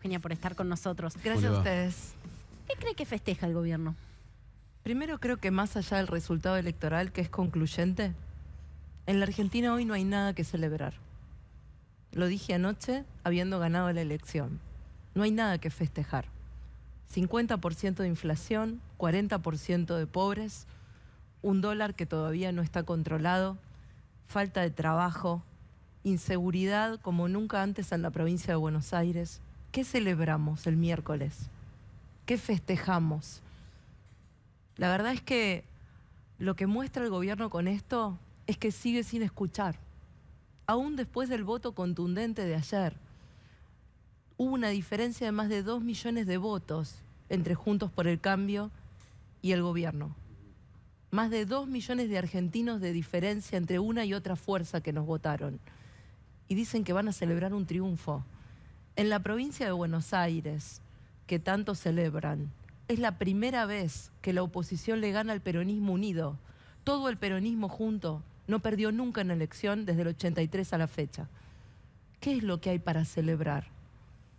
Eugenia, por estar con nosotros. Gracias a ustedes. ¿Qué cree que festeja el gobierno? Primero creo que más allá del resultado electoral que es concluyente, en la Argentina hoy no hay nada que celebrar. Lo dije anoche habiendo ganado la elección. No hay nada que festejar. 50% de inflación, 40% de pobres, un dólar que todavía no está controlado, falta de trabajo, inseguridad como nunca antes en la provincia de Buenos Aires, ¿Qué celebramos el miércoles? ¿Qué festejamos? La verdad es que lo que muestra el gobierno con esto es que sigue sin escuchar. Aún después del voto contundente de ayer, hubo una diferencia de más de dos millones de votos entre Juntos por el Cambio y el gobierno. Más de dos millones de argentinos de diferencia entre una y otra fuerza que nos votaron. Y dicen que van a celebrar un triunfo. En la provincia de Buenos Aires, que tanto celebran, es la primera vez que la oposición le gana al peronismo unido. Todo el peronismo junto no perdió nunca en elección desde el 83 a la fecha. ¿Qué es lo que hay para celebrar?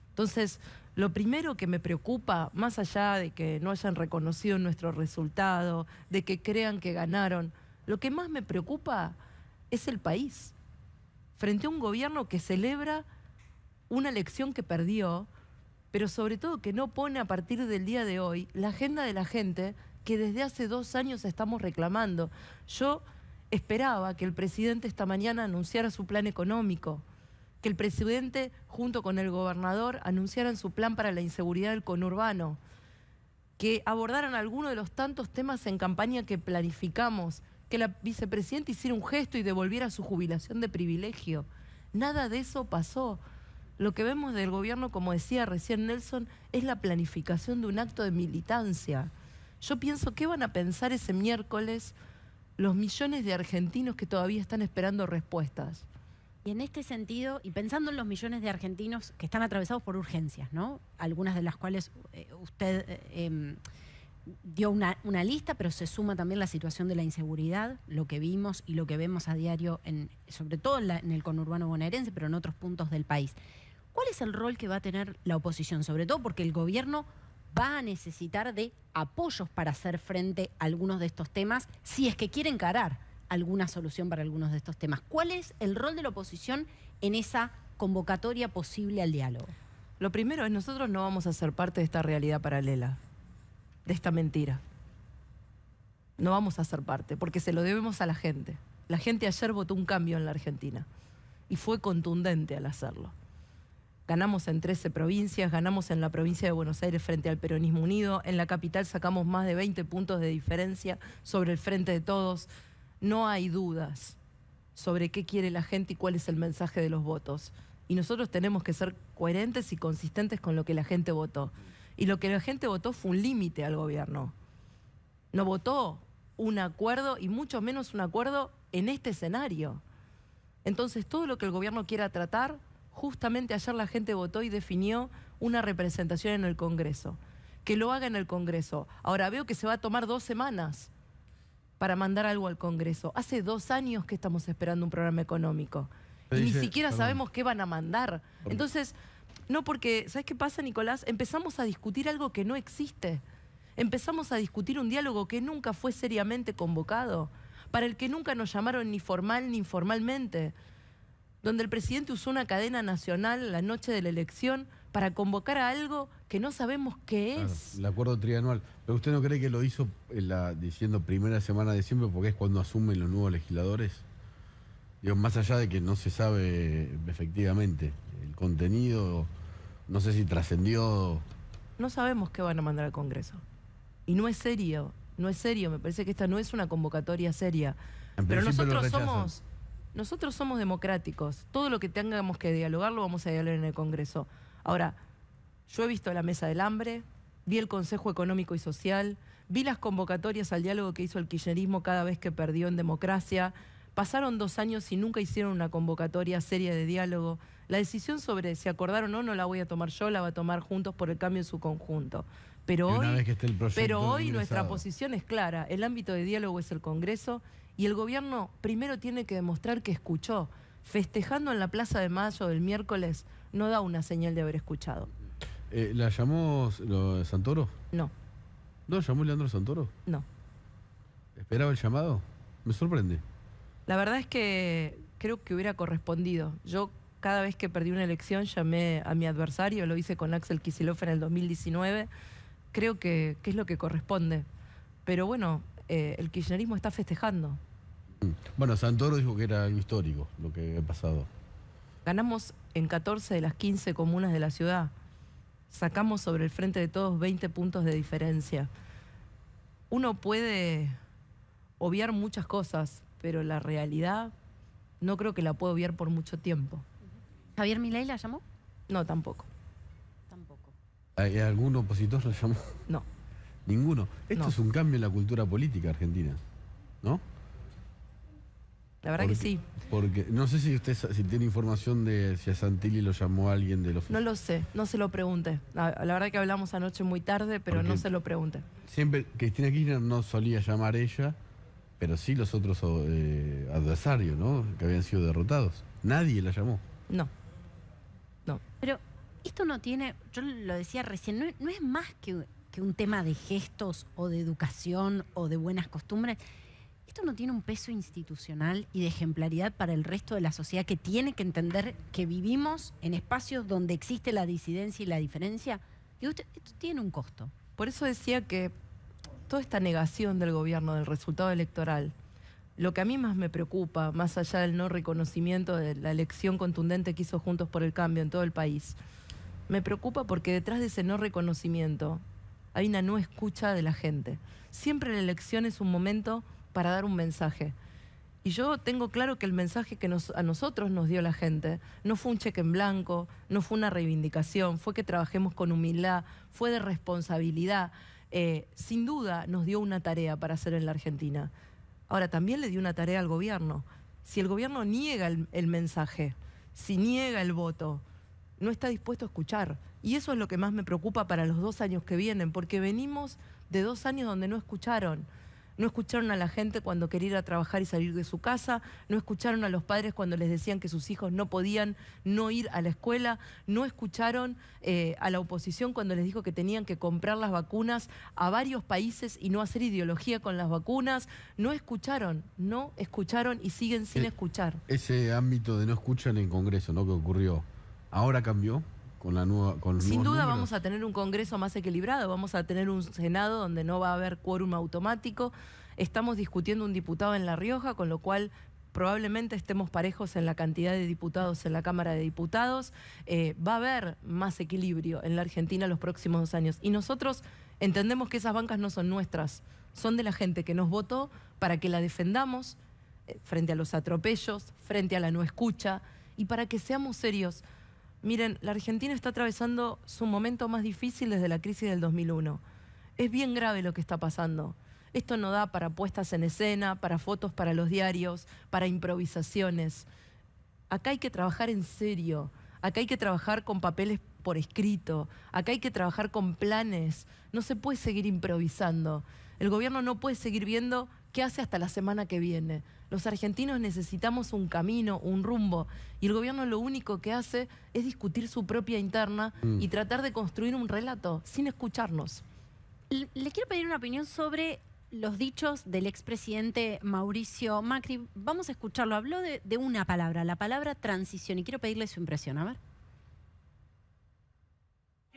Entonces, lo primero que me preocupa, más allá de que no hayan reconocido nuestro resultado, de que crean que ganaron, lo que más me preocupa es el país, frente a un gobierno que celebra una elección que perdió, pero sobre todo que no pone a partir del día de hoy la agenda de la gente que desde hace dos años estamos reclamando. Yo esperaba que el presidente esta mañana anunciara su plan económico, que el presidente junto con el gobernador anunciaran su plan para la inseguridad del conurbano, que abordaran alguno de los tantos temas en campaña que planificamos, que la vicepresidenta hiciera un gesto y devolviera su jubilación de privilegio. Nada de eso pasó. Lo que vemos del gobierno, como decía recién Nelson, es la planificación de un acto de militancia. Yo pienso, ¿qué van a pensar ese miércoles los millones de argentinos que todavía están esperando respuestas? Y en este sentido, y pensando en los millones de argentinos que están atravesados por urgencias, ¿no? Algunas de las cuales eh, usted eh, em, dio una, lista, pero se suma también la situación de la inseguridad, lo que vimos y lo que vemos a diario, en, sobre todo en, en el conurbano bonaerense, pero en otros puntos del país. ¿Cuál es el rol que va a tener la oposición? Sobre todo porque el gobierno va a necesitar de apoyos para hacer frente a algunos de estos temas, si es que quiere encarar alguna solución para algunos de estos temas. ¿Cuál es el rol de la oposición en esa convocatoria posible al diálogo? Lo primero es, nosotros no vamos a ser parte de esta realidad paralela, de esta mentira. No vamos a ser parte, porque se lo debemos a la gente. La gente ayer votó un cambio en la Argentina y fue contundente al hacerlo ganamos en 13 provincias, ganamos en la provincia de Buenos Aires frente al Peronismo Unido, en la capital sacamos más de 20 puntos de diferencia sobre el frente de todos. No hay dudas sobre qué quiere la gente y cuál es el mensaje de los votos. Y nosotros tenemos que ser coherentes y consistentes con lo que la gente votó. Y lo que la gente votó fue un límite al gobierno. No votó un acuerdo y mucho menos un acuerdo en este escenario. Entonces, todo lo que el gobierno quiera tratar Justamente ayer la gente votó y definió una representación en el Congreso. Que lo haga en el Congreso. Ahora veo que se va a tomar dos semanas para mandar algo al Congreso. Hace dos años que estamos esperando un programa económico. Y ni siquiera sabemos qué van a mandar. Entonces, no porque, ¿sabes qué pasa, Nicolás? Empezamos a discutir algo que no existe. Empezamos a discutir un diálogo que nunca fue seriamente convocado, para el que nunca nos llamaron ni formal ni informalmente donde el presidente usó una cadena nacional la noche de la elección para convocar a algo que no sabemos qué es. el acuerdo trianual. Pero usted no cree que lo hizo eh, la, diciendo primera semana de diciembre porque es cuando asumen los nuevos legisladores. Digo, más allá de que no se sabe efectivamente el contenido, no sé si trascendió. No sabemos qué van a mandar al Congreso. Y no es serio, no es serio, me parece que esta no es una convocatoria seria. Pero nosotros somos nosotros somos democráticos. Todo lo que tengamos que dialogar lo vamos a dialogar en el Congreso. Ahora, yo he visto la mesa del hambre, vi el Consejo Económico y Social, vi las convocatorias al diálogo que hizo el kirchnerismo cada vez que perdió en democracia. Pasaron dos años y nunca hicieron una convocatoria seria de diálogo. La decisión sobre si acordaron o no la voy a tomar yo, la va a tomar juntos por el cambio en su conjunto. Pero pero hoy nuestra posición es clara. El ámbito de diálogo es el Congreso y el gobierno primero tiene que demostrar que escuchó. Festejando en la Plaza de Mayo el miércoles no da una señal de haber escuchado. Eh, ¿La llamó Santoro? No. ¿No llamó Leandro Santoro? No. ¿Esperaba el llamado? Me sorprende. La verdad es que creo que hubiera correspondido. Yo cada vez que perdí una elección llamé a mi adversario, lo hice con Axel Kicillof en el 2019. Creo que, es lo que corresponde. Pero bueno, eh, el kirchnerismo está festejando. Mm. Bueno, Santoro dijo que era algo histórico lo que ha pasado. Ganamos en 14 de las 15 comunas de la ciudad. Sacamos sobre el frente de todos 20 puntos de diferencia. Uno puede obviar muchas cosas, pero la realidad no creo que la pueda obviar por mucho tiempo. ¿Javier Milei la llamó? No, tampoco. Tampoco. ¿Algún opositor la llamó? No. Ninguno. Esto es un cambio en la cultura política argentina, ¿no? La verdad que sí. Porque no sé si usted si tiene información de si a Santilli lo llamó alguien de los No lo sé, no se lo pregunte. La, verdad que hablamos anoche muy tarde, pero no se lo pregunte. Siempre Cristina Kirchner no solía llamar ella, pero sí los otros eh, adversarios, ¿no? Que habían sido derrotados. Nadie la llamó. No. No. Pero esto no tiene, yo lo decía recién, no, es más que, que un tema de gestos o de educación o de buenas costumbres. ¿esto no tiene un peso institucional y de ejemplaridad para el resto de la sociedad que tiene que entender que vivimos en espacios donde existe la disidencia y la diferencia? y esto tiene un costo. Por eso decía que toda esta negación del gobierno del resultado electoral, lo que a mí más me preocupa, más allá del no reconocimiento de la elección contundente que hizo Juntos por el Cambio en todo el país, me preocupa porque detrás de ese no reconocimiento hay una no escucha de la gente. Siempre la elección es un momento para dar un mensaje. Y yo tengo claro que el mensaje que nos, a nosotros nos dio la gente no fue un cheque en blanco, no fue una reivindicación, fue que trabajemos con humildad, fue de responsabilidad. Eh, sin duda nos dio una tarea para hacer en la Argentina. Ahora, también le dio una tarea al gobierno. Si el gobierno niega el, el mensaje, si niega el voto, no está dispuesto a escuchar. Y eso es lo que más me preocupa para los dos años que vienen, porque venimos de dos años donde no escucharon no escucharon a la gente cuando quería ir a trabajar y salir de su casa, no escucharon a los padres cuando les decían que sus hijos no podían no ir a la escuela, no escucharon eh, a la oposición cuando les dijo que tenían que comprar las vacunas a varios países y no hacer ideología con las vacunas, no escucharon, no escucharon y siguen sin eh, escuchar. Ese ámbito de no escuchan en Congreso, ¿no? Que ocurrió, ¿ahora cambió? Sin duda vamos a tener un Congreso más equilibrado, vamos a tener un Senado donde no va a haber quórum automático. Estamos discutiendo un diputado en La Rioja, con lo cual probablemente estemos parejos en la cantidad de diputados en la Cámara de Diputados. Eh, va a haber más equilibrio en la Argentina los próximos dos años. Y nosotros entendemos que esas bancas no son nuestras, son de la gente que nos votó para que la defendamos eh, frente a los atropellos, frente a la no escucha y para que seamos serios Miren, la Argentina está atravesando su momento más difícil desde la crisis del 2001. Es bien grave lo que está pasando. Esto no da para puestas en escena, para fotos para los diarios, para improvisaciones. Acá hay que trabajar en serio, acá hay que trabajar con papeles por escrito, acá hay que trabajar con planes, no se puede seguir improvisando. El gobierno no puede seguir viendo ¿Qué hace hasta la semana que viene? Los argentinos necesitamos un camino, un rumbo, y el gobierno lo único que hace es discutir su propia interna y mm. tratar de construir un relato sin escucharnos. Le quiero pedir una opinión sobre los dichos del expresidente Mauricio Macri. Vamos a escucharlo. Habló de, una palabra, la palabra transición, y quiero pedirle su impresión. A ver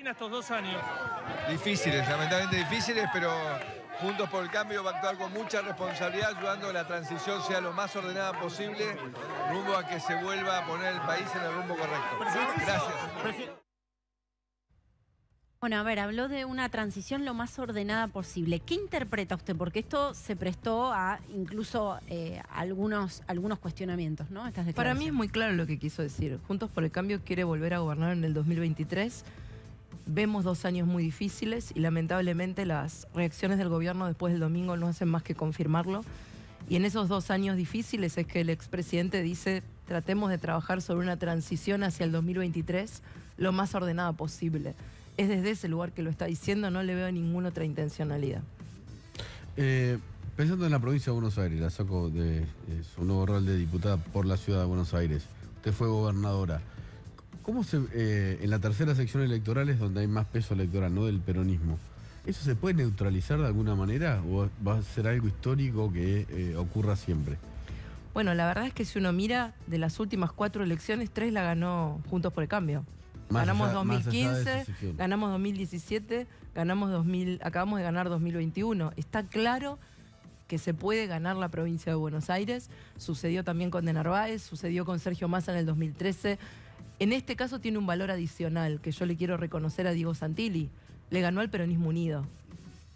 estos dos años? Difíciles, lamentablemente difíciles, pero Juntos por el Cambio va a actuar con mucha responsabilidad, ayudando a que la transición sea lo más ordenada posible, rumbo a que se vuelva a poner el país en el rumbo correcto. Gracias. Bueno, a ver, habló de una transición lo más ordenada posible. ¿Qué interpreta usted? Porque esto se prestó a incluso eh, algunos, algunos cuestionamientos, ¿no? Para mí es muy claro lo que quiso decir. Juntos por el Cambio quiere volver a gobernar en el 2023 Vemos dos años muy difíciles y lamentablemente las reacciones del gobierno después del domingo no hacen más que confirmarlo. Y en esos dos años difíciles es que el expresidente dice tratemos de trabajar sobre una transición hacia el 2023 lo más ordenada posible. Es desde ese lugar que lo está diciendo, no le veo ninguna otra intencionalidad. Eh, pensando en la provincia de Buenos Aires, la saco de su nuevo rol de diputada por la ciudad de Buenos Aires. Usted fue gobernadora. ¿Cómo se, eh, en la tercera sección electoral es donde hay más peso electoral, no del peronismo? ¿Eso se puede neutralizar de alguna manera o va a ser algo histórico que eh, ocurra siempre? Bueno, la verdad es que si uno mira, de las últimas cuatro elecciones, tres la ganó Juntos por el Cambio. ganamos 2015, ganamos 2017, ganamos 2000, acabamos de ganar 2021. Está claro que se puede ganar la provincia de Buenos Aires. Sucedió también con De Narváez, sucedió con Sergio Massa en el 2013. En este caso tiene un valor adicional que yo le quiero reconocer a Diego Santilli. Le ganó al Peronismo Unido,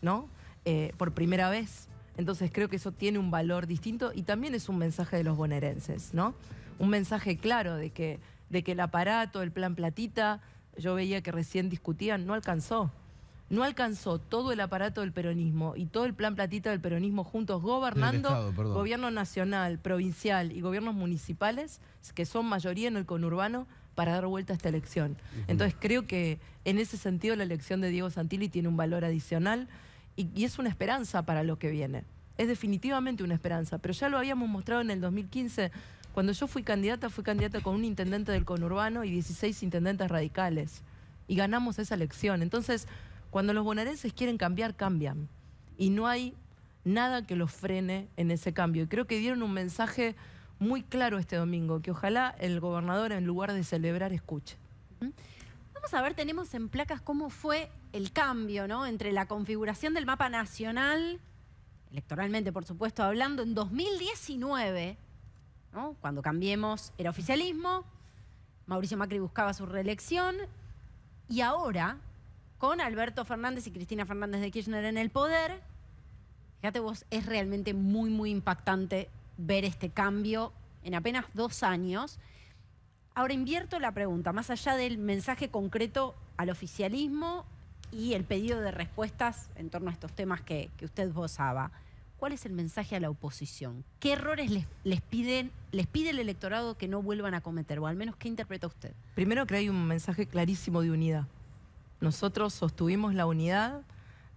¿no? Eh, por primera vez. Entonces creo que eso tiene un valor distinto y también es un mensaje de los bonaerenses, ¿no? Un mensaje claro de que, de que el aparato, el plan platita, yo veía que recién discutían, no alcanzó. No alcanzó todo el aparato del peronismo y todo el plan platita del peronismo juntos, gobernando gobierno nacional, provincial y gobiernos municipales, que son mayoría en el conurbano, para dar vuelta a esta elección. Entonces creo que en ese sentido la elección de Diego Santilli tiene un valor adicional y, es una esperanza para lo que viene. Es definitivamente una esperanza, pero ya lo habíamos mostrado en el 2015. Cuando yo fui candidata, fui candidata con un intendente del conurbano y 16 intendentes radicales. Y ganamos esa elección. Entonces, cuando los bonaerenses quieren cambiar, cambian. Y no hay nada que los frene en ese cambio. Y creo que dieron un mensaje muy claro este domingo, que ojalá el gobernador en lugar de celebrar escuche. Vamos a ver, tenemos en placas cómo fue el cambio, ¿no? Entre la configuración del mapa nacional, electoralmente por supuesto hablando, en 2019, ¿no? Cuando cambiemos era oficialismo, Mauricio Macri buscaba su reelección, y ahora, con Alberto Fernández y Cristina Fernández de Kirchner en el poder, fíjate vos, es realmente muy, muy impactante ver este cambio en apenas dos años. Ahora invierto la pregunta, más allá del mensaje concreto al oficialismo y el pedido de respuestas en torno a estos temas que, usted gozaba, ¿Cuál es el mensaje a la oposición? ¿Qué errores les, piden, les pide el electorado que no vuelvan a cometer? O al menos, ¿qué interpreta usted? Primero que hay un mensaje clarísimo de unidad. Nosotros sostuvimos la unidad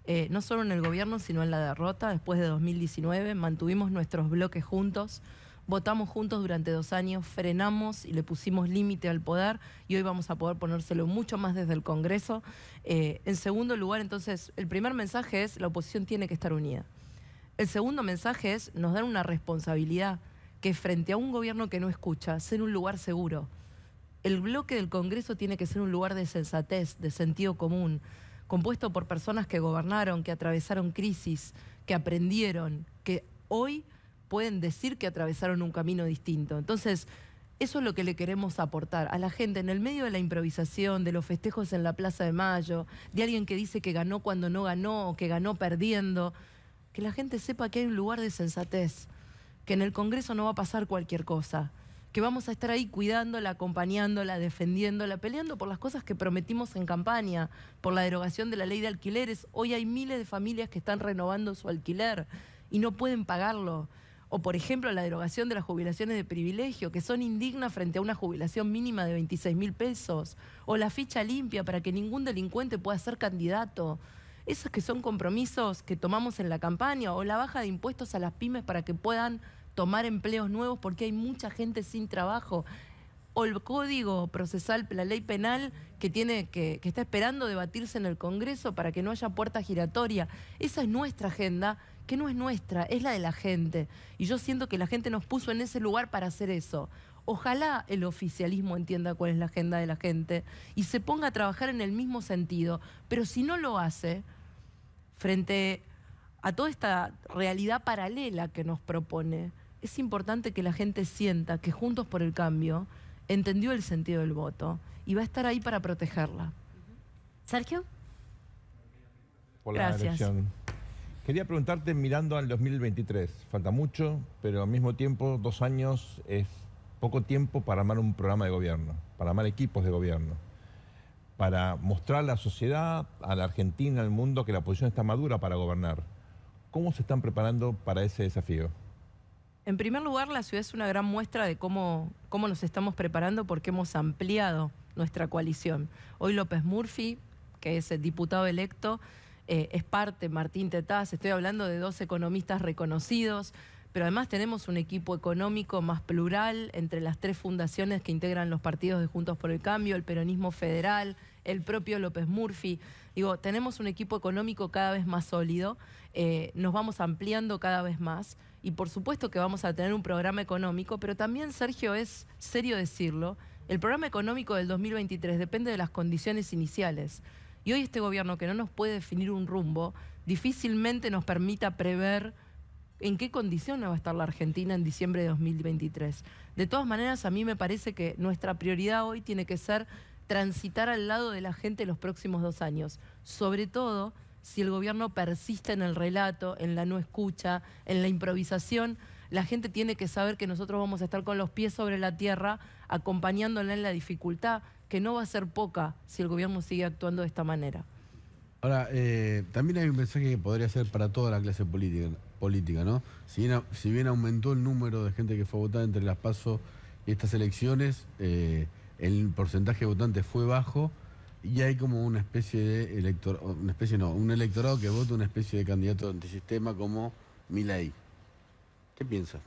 eh, no solo en el gobierno, sino en la derrota. Después de 2019 mantuvimos nuestros bloques juntos, votamos juntos durante dos años, frenamos y le pusimos límite al poder y hoy vamos a poder ponérselo mucho más desde el Congreso. Eh, en segundo lugar, entonces, el primer mensaje es la oposición tiene que estar unida. El segundo mensaje es nos dan una responsabilidad que frente a un gobierno que no escucha, ser un lugar seguro. El bloque del Congreso tiene que ser un lugar de sensatez, de sentido común, compuesto por personas que gobernaron, que atravesaron crisis, que aprendieron, que hoy pueden decir que atravesaron un camino distinto. Entonces, eso es lo que le queremos aportar a la gente en el medio de la improvisación, de los festejos en la Plaza de Mayo, de alguien que dice que ganó cuando no ganó o que ganó perdiendo, que la gente sepa que hay un lugar de sensatez, que en el Congreso no va a pasar cualquier cosa, que vamos a estar ahí cuidándola, acompañándola, defendiéndola, peleando por las cosas que prometimos en campaña, por la derogación de la ley de alquileres. Hoy hay miles de familias que están renovando su alquiler y no pueden pagarlo. O, por ejemplo, la derogación de las jubilaciones de privilegio, que son indignas frente a una jubilación mínima de 26 mil pesos. O la ficha limpia para que ningún delincuente pueda ser candidato. Esos que son compromisos que tomamos en la campaña. O la baja de impuestos a las pymes para que puedan tomar empleos nuevos porque hay mucha gente sin trabajo. O el código procesal, la ley penal que tiene, que, está esperando debatirse en el Congreso para que no haya puerta giratoria. Esa es nuestra agenda, que no es nuestra, es la de la gente. Y yo siento que la gente nos puso en ese lugar para hacer eso. Ojalá el oficialismo entienda cuál es la agenda de la gente y se ponga a trabajar en el mismo sentido. Pero si no lo hace, frente a toda esta realidad paralela que nos propone, es importante que la gente sienta que Juntos por el Cambio entendió el sentido del voto y va a estar ahí para protegerla. Sergio. Gracias. Quería preguntarte, mirando al 2023, falta mucho, pero al mismo tiempo, dos años es poco tiempo para armar un programa de gobierno, para armar equipos de gobierno, para mostrar a la sociedad, a la Argentina, al mundo, que la posición está madura para gobernar. ¿Cómo se están preparando para ese desafío? En primer lugar, la ciudad es una gran muestra de cómo, nos estamos preparando porque hemos ampliado nuestra coalición. Hoy López Murphy, que es el diputado electo, eh, es parte, Martín Tetaz, estoy hablando de dos economistas reconocidos, pero además tenemos un equipo económico más plural entre las tres fundaciones que integran los partidos de Juntos por el Cambio, el Peronismo Federal, el propio López Murphy. Digo, tenemos un equipo económico cada vez más sólido, eh, nos vamos ampliando cada vez más y por supuesto que vamos a tener un programa económico, pero también, Sergio, es serio decirlo, el programa económico del 2023 depende de las condiciones iniciales. Y hoy este gobierno que no nos puede definir un rumbo, difícilmente nos permita prever en qué condiciones va a estar la Argentina en diciembre de 2023. De todas maneras, a mí me parece que nuestra prioridad hoy tiene que ser transitar al lado de la gente los próximos dos años, sobre todo si el gobierno persiste en el relato, en la no escucha, en la improvisación, la gente tiene que saber que nosotros vamos a estar con los pies sobre la tierra, acompañándola en la dificultad, que no va a ser poca si el gobierno sigue actuando de esta manera. Ahora, eh, también hay un mensaje que podría ser para toda la clase política, ¿no? Si bien, aumentó el número de gente que fue votada entre las PASO y estas elecciones, eh, el porcentaje de votantes fue bajo y hay como una especie de electorado, una especie no, un electorado que vota una especie de candidato antisistema como Milei. ¿Qué piensa?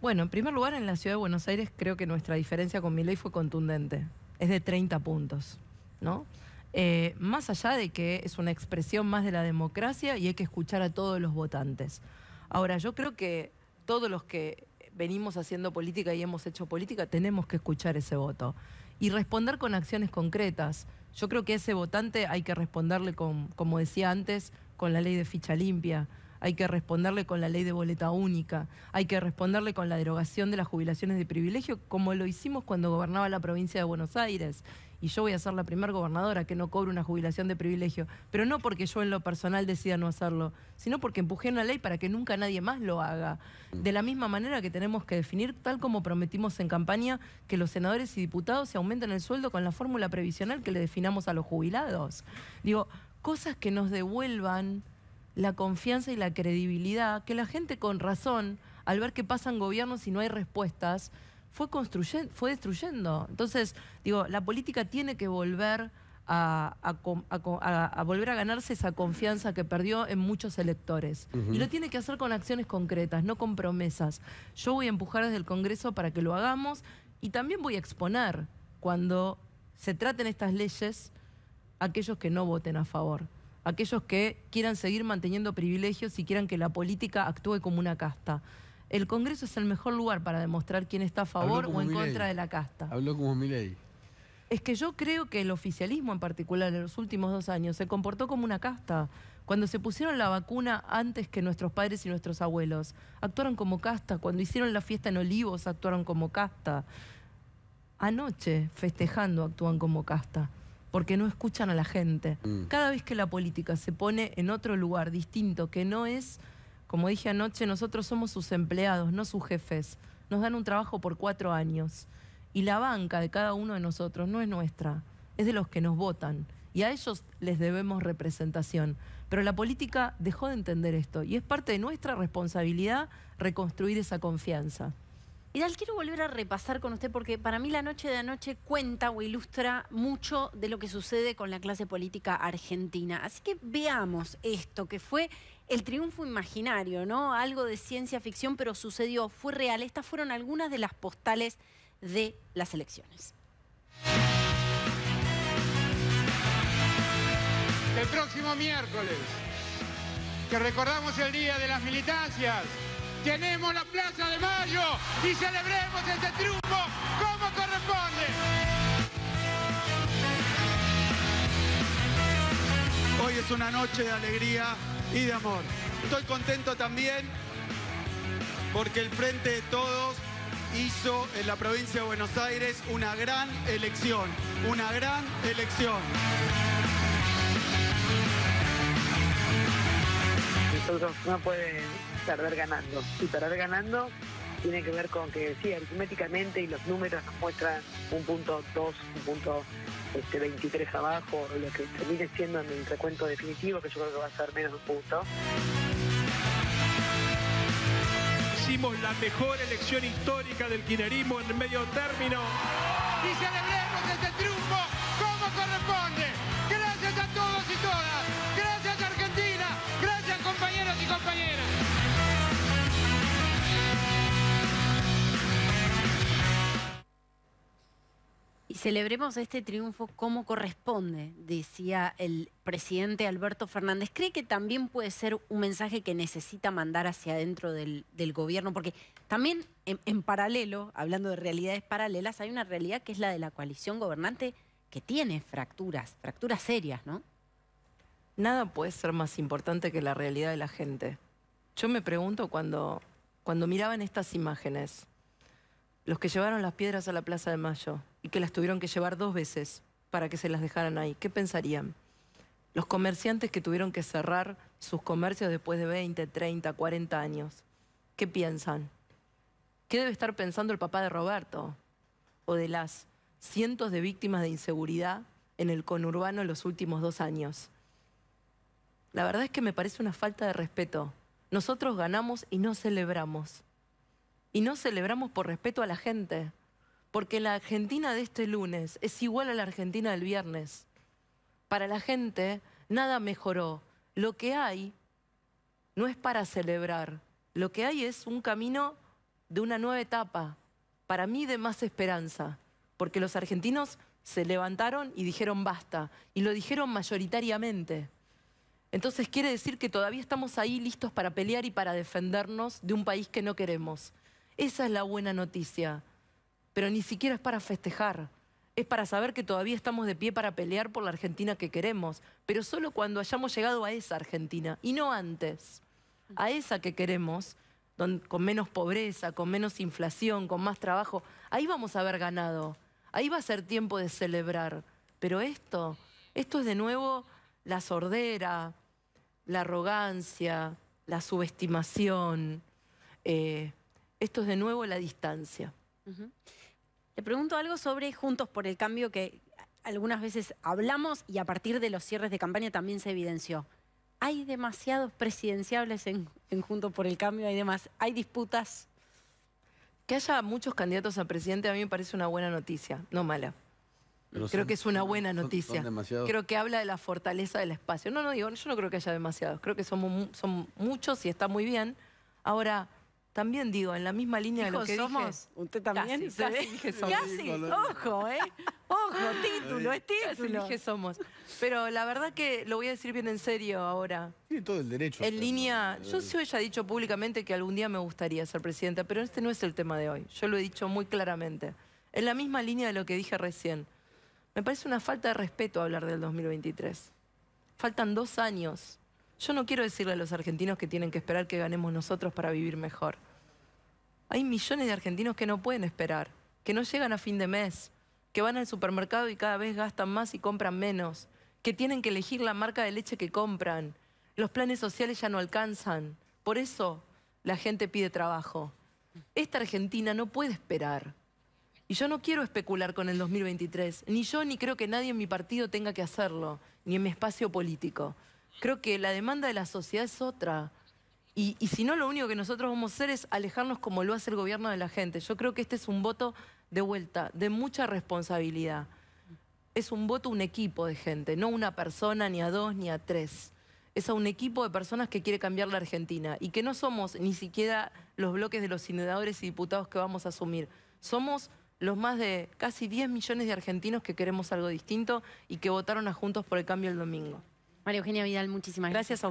Bueno, en primer lugar, en la ciudad de Buenos Aires creo que nuestra diferencia con Milei fue contundente. Es de 30 puntos, ¿no? Eh, más allá de que es una expresión más de la democracia y hay que escuchar a todos los votantes. Ahora, yo creo que todos los que venimos haciendo política y hemos hecho política tenemos que escuchar ese voto y responder con acciones concretas. Yo creo que a ese votante hay que responderle, con, como decía antes, con la ley de ficha limpia, hay que responderle con la ley de boleta única, hay que responderle con la derogación de las jubilaciones de privilegio, como lo hicimos cuando gobernaba la provincia de Buenos Aires y yo voy a ser la primera gobernadora que no cobre una jubilación de privilegio, pero no porque yo en lo personal decida no hacerlo, sino porque empujé una ley para que nunca nadie más lo haga. De la misma manera que tenemos que definir, tal como prometimos en campaña, que los senadores y diputados se aumenten el sueldo con la fórmula previsional que le definamos a los jubilados. Digo, cosas que nos devuelvan la confianza y la credibilidad, que la gente con razón, al ver que pasan gobiernos y no hay respuestas, fue, construyendo, fue destruyendo. Entonces, digo, la política tiene que volver a, volver a ganarse esa confianza que perdió en muchos electores. Y lo tiene que hacer con acciones concretas, no con promesas. Yo voy a empujar desde el Congreso para que lo hagamos y también voy a exponer cuando se traten estas leyes a aquellos que no voten a favor, aquellos que quieran seguir manteniendo privilegios y quieran que la política actúe como una casta el Congreso es el mejor lugar para demostrar quién está a favor o en contra de la casta. Habló como Milei. Es que yo creo que el oficialismo en particular en los últimos dos años se comportó como una casta. Cuando se pusieron la vacuna antes que nuestros padres y nuestros abuelos, actuaron como casta. Cuando hicieron la fiesta en Olivos, actuaron como casta. Anoche, festejando, actúan como casta porque no escuchan a la gente. Mm. Cada vez que la política se pone en otro lugar distinto, que no es como dije anoche, nosotros somos sus empleados, no sus jefes. Nos dan un trabajo por cuatro años. Y la banca de cada uno de nosotros no es nuestra, es de los que nos votan. Y a ellos les debemos representación. Pero la política dejó de entender esto y es parte de nuestra responsabilidad reconstruir esa confianza. Idal, quiero volver a repasar con usted porque para mí la noche de anoche cuenta o ilustra mucho de lo que sucede con la clase política argentina. Así que veamos esto, que fue el triunfo imaginario, ¿no? Algo de ciencia ficción, pero sucedió, fue real. Estas fueron algunas de las postales de las elecciones. El próximo miércoles, que recordamos el Día de las Militancias, tenemos la Plaza de Mayo y celebremos este triunfo como corresponde. Hoy es una noche de alegría y de amor. Estoy contento también porque el Frente de Todos hizo en la provincia de Buenos Aires una gran elección, una gran elección. Nosotros no puede perder ganando. Y perder ganando tiene que ver con que, sí, aritméticamente y los números muestran un punto dos, un punto este 23 abajo, lo que termine siendo en el recuento definitivo, que yo creo que va a ser menos de un punto. Hicimos la mejor elección histórica del quinerismo en medio término. Y este triunfo celebremos este triunfo como corresponde, decía el presidente Alberto Fernández. ¿Cree que también puede ser un mensaje que necesita mandar hacia adentro del, gobierno? Porque también en, paralelo, hablando de realidades paralelas, hay una realidad que es la de la coalición gobernante que tiene fracturas, fracturas serias, ¿no? Nada puede ser más importante que la realidad de la gente. Yo me pregunto cuando, cuando miraban estas imágenes los que llevaron las piedras a la Plaza de Mayo y que las tuvieron que llevar dos veces para que se las dejaran ahí, ¿qué pensarían? Los comerciantes que tuvieron que cerrar sus comercios después de 20, 30, 40 años, ¿qué piensan? ¿Qué debe estar pensando el papá de Roberto o de las cientos de víctimas de inseguridad en el conurbano en los últimos dos años? La verdad es que me parece una falta de respeto. Nosotros ganamos y no celebramos y no celebramos por respeto a la gente, porque la Argentina de este lunes es igual a la Argentina del viernes. Para la gente nada mejoró. Lo que hay no es para celebrar, lo que hay es un camino de una nueva etapa, para mí de más esperanza, porque los argentinos se levantaron y dijeron basta, y lo dijeron mayoritariamente. Entonces quiere decir que todavía estamos ahí listos para pelear y para defendernos de un país que no queremos. Esa es la buena noticia. Pero ni siquiera es para festejar. Es para saber que todavía estamos de pie para pelear por la Argentina que queremos, pero solo cuando hayamos llegado a esa Argentina y no antes. A esa que queremos, con menos pobreza, con menos inflación, con más trabajo. Ahí vamos a haber ganado. Ahí va a ser tiempo de celebrar. Pero esto, esto es de nuevo la sordera, la arrogancia, la subestimación. Eh, esto es de nuevo la distancia. Le pregunto algo sobre Juntos por el Cambio que algunas veces hablamos y a partir de los cierres de campaña también se evidenció. Hay demasiados presidenciables en, Juntos por el Cambio, hay, demás, hay disputas. Que haya muchos candidatos a presidente a mí me parece una buena noticia, no mala. creo que es una buena noticia. creo que habla de la fortaleza del espacio. No, no digo, yo no creo que haya demasiados. Creo que son muchos y está muy bien. Ahora, también digo, en la misma línea de lo que somos? ¿Usted también? Casi, casi dije somos. ojo, ¿eh? Ojo, título, es título. dije somos. Pero la verdad que lo voy a decir bien en serio ahora. Tiene todo el derecho. En línea, yo sí he dicho públicamente que algún día me gustaría ser presidenta, pero este no es el tema de hoy. Yo lo he dicho muy claramente. En la misma línea de lo que dije recién. Me parece una falta de respeto hablar del 2023. Faltan dos años yo no quiero decirle a los argentinos que tienen que esperar que ganemos nosotros para vivir mejor. Hay millones de argentinos que no pueden esperar, que no llegan a fin de mes, que van al supermercado y cada vez gastan más y compran menos, que tienen que elegir la marca de leche que compran. Los planes sociales ya no alcanzan. Por eso la gente pide trabajo. Esta Argentina no puede esperar. Y yo no quiero especular con el 2023. Ni yo ni creo que nadie en mi partido tenga que hacerlo, ni en mi espacio político. Creo que la demanda de la sociedad es otra. Y, si no, lo único que nosotros vamos a hacer es alejarnos como lo hace el gobierno de la gente. Yo creo que este es un voto de vuelta, de mucha responsabilidad. Es un voto un equipo de gente, no una persona, ni a dos, ni a tres. Es a un equipo de personas que quiere cambiar la Argentina y que no somos ni siquiera los bloques de los senadores y diputados que vamos a asumir. Somos los más de casi 10 millones de argentinos que queremos algo distinto y que votaron a Juntos por el Cambio el domingo. María Eugenia Vidal, muchísimas gracias. a